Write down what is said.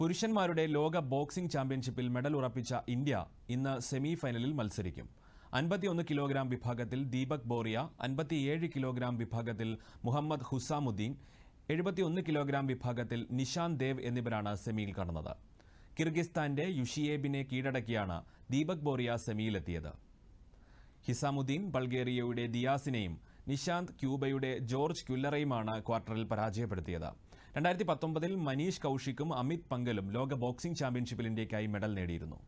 പുരുഷന്മാരുടെ ലോക ബോക്സിംഗ് ചാമ്പ്യൻഷിപ്പിൽ മെഡൽ ഉറപ്പിച്ച ഇന്ത്യ ഇന്ന് സെമി ഫൈനലിൽ മത്സരിക്കും അൻപത്തിയൊന്ന് കിലോഗ്രാം വിഭാഗത്തിൽ ദീപക് ബോറിയ അൻപത്തിയേഴ് കിലോഗ്രാം വിഭാഗത്തിൽ മുഹമ്മദ് ഹുസാമുദ്ദീൻ എഴുപത്തിയൊന്ന് കിലോഗ്രാം വിഭാഗത്തിൽ നിഷാൻ ദേവ് എന്നിവരാണ് സെമിയിൽ കടന്നത് കിർഗിസ്ഥാന്റെ യുഷിയേബിനെ കീഴടക്കിയാണ് ദീപക് ബോറിയ സെമിയിലെത്തിയത് ഹിസാമുദ്ദീൻ ബൾഗേറിയയുടെ ദിയാസിനെയും നിഷാന്ത് ക്യൂബയുടെ ജോർജ് ക്യുല്ലറെയുമാണ് ക്വാർട്ടറിൽ പരാജയപ്പെടുത്തിയത് രണ്ടായിരത്തി പത്തൊമ്പതിൽ മനീഷ് കൌഷിക്കും അമിത് പങ്കലും ലോക ബോക്സിംഗ് ചാമ്പ്യൻഷിപ്പിൽ ഇന്ത്യയ്ക്കായി മെഡൽ നേടിയിരുന്നു